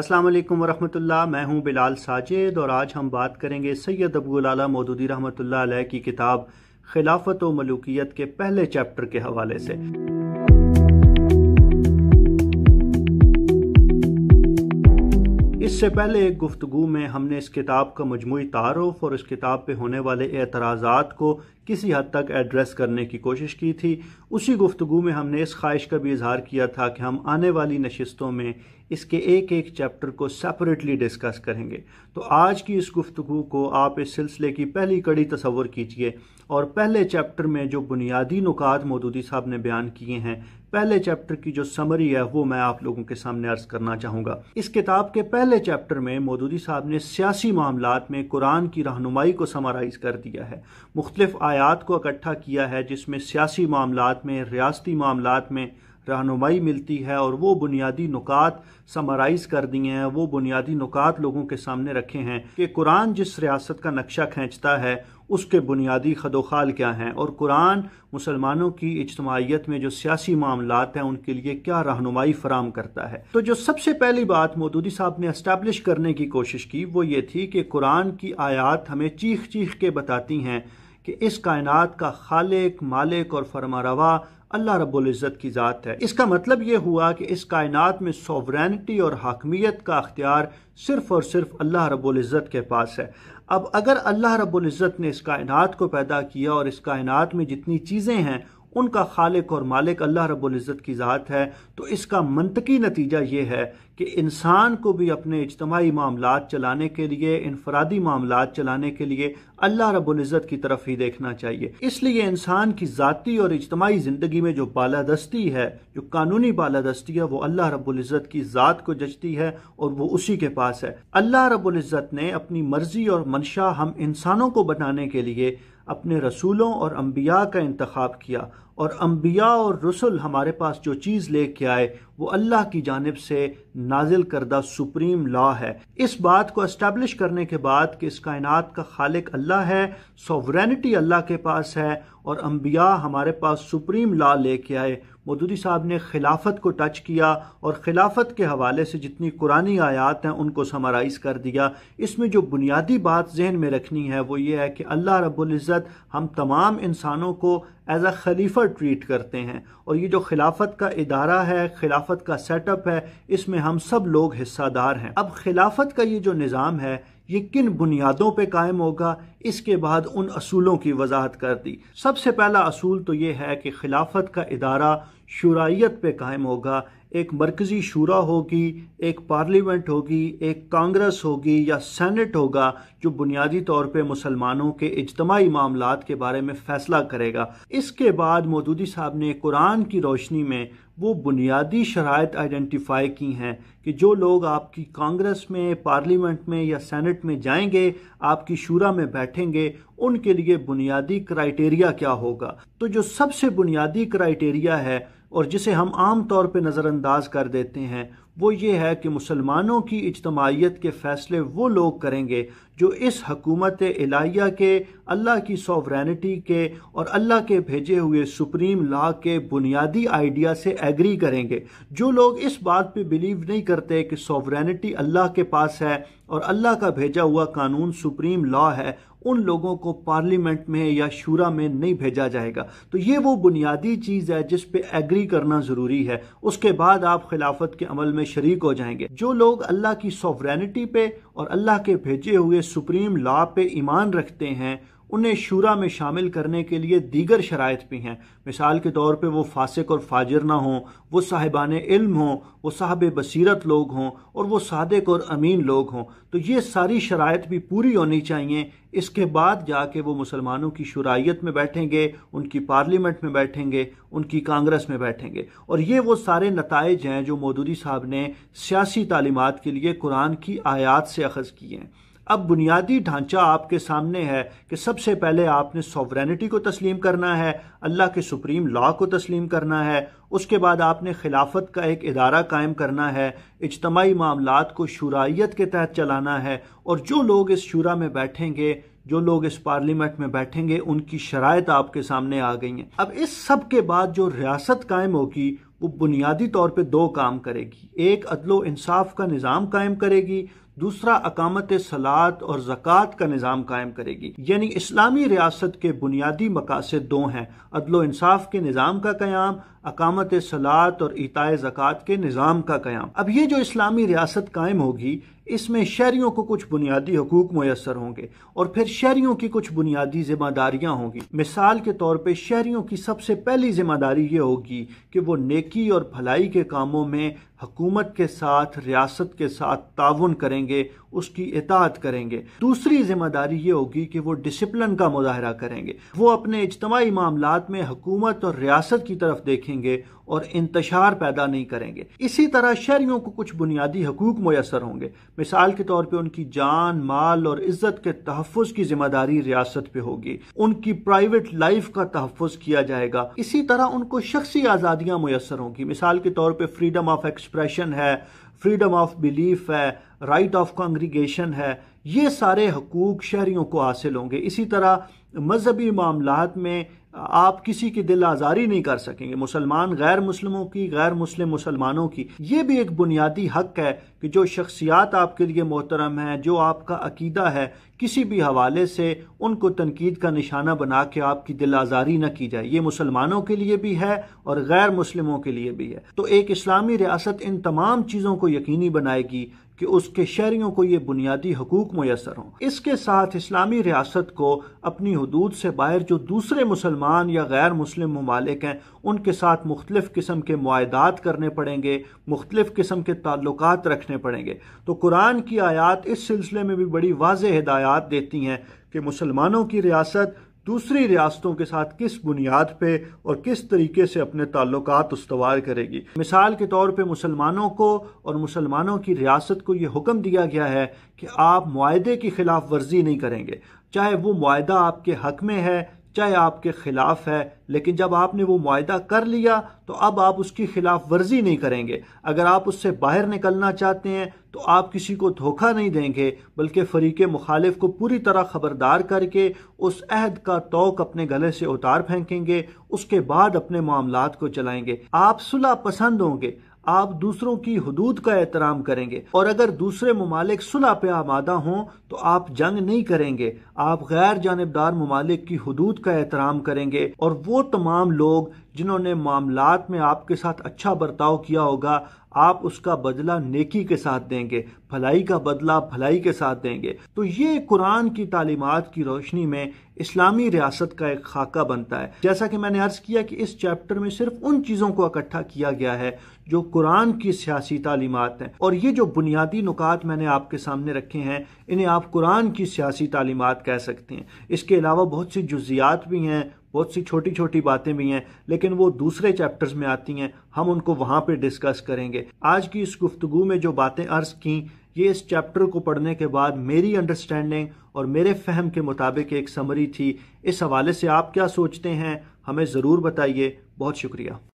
अस्सलाम वालेकुम वरहमतुल्लाह मैं हूं बिलाल साजिद और आज हम बात करेंगे सैयद अबूल आला मौदूदी रहमतुल्लाह अलैह की किताब खिलाफत व मलूकियत के पहले चैप्टर के हवाले से इससे पहले एक गुफ्तु में हमने इस किताब का मजमू तारफ़ और इस किताब पे होने वाले एतराज़ात को किसी हद तक एड्रेस करने की कोशिश की थी उसी गुफ्तु में हमने इस ख्वाहिश का भी इजहार किया था कि हम आने वाली नशस्तों में इसके एक एक चैप्टर को सेपरेटली डिस्कस करेंगे तो आज की इस गुफ्तु को आप इस सिलसिले की पहली कड़ी तस्वर कीजिए और पहले चैप्टर में जो बुनियादी नुकात मोदूदी साहब ने बयान किए हैं पहले चैप्टर की जो समरी है वो मैं आप लोगों के सामने अर्ज करना चाहूंगा इस किताब के पहले चैप्टर में मोदूदी साहब ने सियासी मामला में कुरान की रहनुमाई को समराइज कर दिया है मुख्तलिफ आयात को इकट्ठा किया है जिसमें सियासी मामला में रियासती मामला में रहनुमाई मिलती है और वो बुनियादी नुकात समराइज कर दिए हैं वो बुनियादी नुकात लोगों के सामने रखे हैं कि कुरान जिस रियासत का नक्शा खींचता है उसके बुनियादी खदोखाल क्या हैं और कुरान मुसलमानों की इजतमाहीत में जो सियासी मामला हैं उनके लिए क्या रहनुमाई फराम करता है तो जो सबसे पहली बात मोदूदी साहब ने इस्टेब्लिश करने की कोशिश की वो ये थी कि कुरान की आयात हमें चीख चीख के बताती हैं कि इस कायनात का खालिक मालिक और रवा अल्लाह रब्ज़त की ज़ात है इसका मतलब ये हुआ कि इस कायनात में सोवरेनिटी और हाकमियत का अख्तियार सिर्फ़ और सिर्फ अल्लाह रब्ज़त के पास है अब अगर अल्लाह रबुल्जत ने इस कायनात को पैदा किया और इस कायनात में जितनी चीज़ें हैं उनका खालिक और मालिक अल्लाह रब्ज़त की ज़ात है तो इसका मनतकी नतीजा ये है कि इंसान को भी अपने इजतमाही मामला चलाने के लिए इनफरादी मामला चलाने के लिए अल्लाह रबुल्ज़त की तरफ ही देखना चाहिए इसलिए इंसान की ज़ाती और इजतमाही ज़िंदगी में जो बालादस्ती है जो कानूनी बालादस्ती है वो अल्लाह रबुल्ज़त की ज़ात को जचती है और वो उसी के पास है अल्लाह रबुल्ज़त ने अपनी मर्जी और मंशा हम इंसानों को बनाने के लिए अपने रसूलों और अम्बिया का इंतखब किया और अम्बिया और रसुल हमारे पास जो चीज़ लेके आए वो अल्लाह की जानब से नाजिल करदा सुप्रीम लॉ है इस बात को इस्टेब्लिश करने के बाद कि इस कायनात का खालिक अल्लाह है सोवरेनिटी अल्लाह के पास है और अम्बिया हमारे पास सुप्रीम लॉ लेके आए मदूदी साहब ने खिलाफत को टच किया और खिलाफत के हवाले से जितनी कुरानी आयात हैं उनको समराइज़ कर दिया इसमें जो बुनियादी बात जहन में रखनी है वो ये है कि अल्लाह रबुल्जत हम तमाम इंसानों को एज अ खलीफा ट्रीट करते हैं और ये जो खिलाफत का इदारा है खिलाफत का सेटअप है इसमें हम सब लोग हिस्सादार हैं अब खिलाफत का ये जो निज़ाम है ये किन बुनियादों पर कायम होगा इसके बाद उन असूलों की वजाहत कर दी सबसे पहला असूल तो यह है कि खिलाफत का इदारा शुराइत पे कायम होगा एक मरकज़ी शुरा होगी एक पार्लियामेंट होगी एक कांग्रेस होगी या सेनेट होगा जो बुनियादी तौर पे मुसलमानों के इजतमाही मामला के बारे में फ़ैसला करेगा इसके बाद मोदूदी साहब ने कुरान की रोशनी में वो बुनियादी शरात आइडेंटिफाई की हैं कि जो लोग आपकी कांग्रेस में पार्लियामेंट में या सेनेट में जाएंगे आपकी शुरा में बैठ बैठेंगे उनके लिए बुनियादी क्राइटेरिया क्या होगा तो जो सबसे बुनियादी क्राइटेरिया है और जिसे हम आम तौर पे नज़रअंदाज कर देते हैं वो ये है कि मुसलमानों की इजतमाहीत के फ़ैसले वो लोग करेंगे जो इस हकूमत इलाहिया के अल्लाह की सॉवरेनिटी के और अल्लाह के भेजे हुए सुप्रीम ला के बुनियादी आइडिया से एग्री करेंगे जो लोग इस बात पे बिलीव नहीं करते कि सॉवरेनिटी अल्लाह के पास है और अल्लाह का भेजा हुआ कानून सुप्रीम लॉ है उन लोगों को पार्लियामेंट में या शूरा में नहीं भेजा जाएगा तो ये वो बुनियादी चीज़ है जिस पे एग्री करना ज़रूरी है उसके बाद आप खिलाफत के अमल में शरीक हो जाएंगे जो लोग अल्लाह की सॉवरेनिटी पे और अल्लाह के भेजे हुए सुप्रीम लॉ पे ईमान रखते हैं उन्हें शूरा में शामिल करने के लिए दीगर शरात भी हैं मिसाल के तौर पर वो फासिक और फाजिर ना हों वो साहिबान इल्म हों वो साहब बसीरत लोग हों और वो सादक और अमीन लोग हों तो ये सारी शरात भी पूरी होनी चाहिए इसके बाद जाके वो मुसलमानों की शुराइत में बैठेंगे उनकी पार्लियामेंट में बैठेंगे उनकी कांग्रेस में बैठेंगे और ये वो सारे नतज हैं जो मोदूरी साहब ने सियासी तालीमत के लिए कुरान की आयात से अखज़ किए हैं अब बुनियादी ढांचा आपके सामने है कि सबसे पहले आपने सॉवरेनिटी को तस्लीम करना है अल्लाह के सुप्रीम लॉ को तस्लीम करना है उसके बाद आपने खिलाफत का एक इदारा कायम करना है इजतमाही मामला को शुराइत के तहत चलाना है और जो लोग इस शुरा में बैठेंगे जो लोग इस पार्लियामेंट में बैठेंगे उनकी शराय आपके सामने आ गई हैं अब इस सब के बाद जो रियासत कायम होगी वो बुनियादी तौर पे दो काम करेगी एक अदलो इंसाफ का निज़ाम कायम करेगी दूसरा अकामत सलात और जक़ात का निज़ाम कायम करेगी यानी इस्लामी रियासत के बुनियादी मकासद दो हैं अदलो इंसाफ के निज़ाम का क्याम अकामत सलात और इताए जक़ात के निज़ाम का क्याम अब ये जो इस्लामी रियासत कायम होगी इसमें शहरीों को कुछ बुनियादी हकूक मैसर होंगे और फिर शहरीों की कुछ बुनियादी जिम्मेदारियाँ होंगी मिसाल के तौर पर शहरीों की सबसे पहली जिम्मेदारी ये होगी कि वो नेकी और भलाई के कामों में हकूमत के साथ रियासत के साथ ताउन करेंगे उसकी इतात करेंगे दूसरी जिम्मेदारी ये होगी कि वो डिसिप्लिन का मुजाहरा करेंगे वो अपने इज्तमाही मामला में हुकूमत और रियासत की तरफ देखेंगे और इंतशार पैदा नहीं करेंगे इसी तरह शहरीों को कुछ बुनियादी हकूक मैसर होंगे मिसाल के तौर पर उनकी जान माल और इज्जत के तहफ़ की जिम्मेदारी रियासत पे होगी उनकी प्राइवेट लाइफ का तहफ़ किया जाएगा इसी तरह उनको शख्सी आज़ादियाँ मैसर होंगी मिसाल के तौर पर फ्रीडम ऑफ एक्सप्रेशन है फ्रीडम ऑफ बिलीफ है राइट ऑफ कॉन्ग्रीगेशन है ये सारे हकूक़ शहरीों को हासिल होंगे इसी तरह मजहबी मामलात में आप किसी की दिल आज़ारी नहीं कर सकेंगे मुसलमान गैर मुस्लिमों की गैर मुस्लिम मुसलमानों की ये भी एक बुनियादी हक है कि जो शख्सियात आपके लिए मोहतरम है जो आपका अकीदा है किसी भी हवाले से उनको तनकीद का निशाना बना के आपकी दिल आज़ारी न की जाए ये मुसलमानों के लिए भी है और गैर मुस्लिमों के लिए भी है तो एक इस्लामी रियासत इन तमाम चीज़ों को यकीनी बनाएगी कि उसके शहरीों को ये बुनियादी हकूक मैसर हों इसके साथ इस्लामी रियासत को अपनी हदूद से बाहर जो दूसरे मुसलमान मुसलमान या गैर मुस्लिम ममालिक हैं उनके साथ मुख्तलिफ़ किस्म के माहदात करने पड़ेंगे मुख्तलिफ़ किस्म के ताल्लुक रखने पड़ेंगे तो कुरान की आयात इस सिलसिले में भी बड़ी वाज हदायत देती हैं कि मुसलमानों की रियासत दूसरी रियासतों के साथ किस बुनियाद पर और किस तरीके से अपने ताल्लुक उसवार करेगी मिसाल के तौर पर मुसलमानों को और मुसलमानों की रियासत को यह हुक्म दिया गया है कि आप माहे की खिलाफ वर्जी नहीं करेंगे चाहे वो माहा आपके हक में है चाहे आपके ख़िलाफ़ है लेकिन जब आपने वो माहा कर लिया तो अब आप उसकी खिलाफ वर्जी नहीं करेंगे अगर आप उससे बाहर निकलना चाहते हैं तो आप किसी को धोखा नहीं देंगे बल्कि फरीक मुखालिफ को पूरी तरह ख़बरदार करके उस अहद का तोक अपने गले से उतार फेंकेंगे उसके बाद अपने मामला को चलाएंगे आप सुलह पसंद होंगे आप दूसरों की हदूद का एहतराम करेंगे और अगर दूसरे ममालिक सुलह पे आमादा हों तो आप जंग नहीं करेंगे आप गैर जानबदार ममालिक की हदूद का एहतराम करेंगे और वो तमाम लोग जिन्होंने मामलात में आपके साथ अच्छा बर्ताव किया होगा आप उसका बदला नेकी के साथ देंगे भलाई का बदला भलाई के साथ देंगे तो ये कुरान की तालीमत की रोशनी में इस्लामी रियासत का एक खाका बनता है जैसा कि मैंने अर्ज किया कि इस चैप्टर में सिर्फ उन चीज़ों को इकट्ठा किया गया है जो कुरान की सियासी तालीमत हैं और ये जो बुनियादी नुकात मैंने आपके सामने रखे हैं इन्हें आप कुरान की सियासी तालीमत कह सकते हैं इसके अलावा बहुत सी जुजियात भी हैं बहुत सी छोटी छोटी बातें भी हैं लेकिन वो दूसरे चैप्टर्स में आती हैं हम उनको वहाँ पर डिस्कस करेंगे आज की इस गुफ्तु में जो बातें अर्ज की ये इस चैप्टर को पढ़ने के बाद मेरी अंडरस्टैंडिंग और मेरे फहम के मुताबिक एक समरी थी इस हवाले से आप क्या सोचते हैं हमें ज़रूर बताइए बहुत शुक्रिया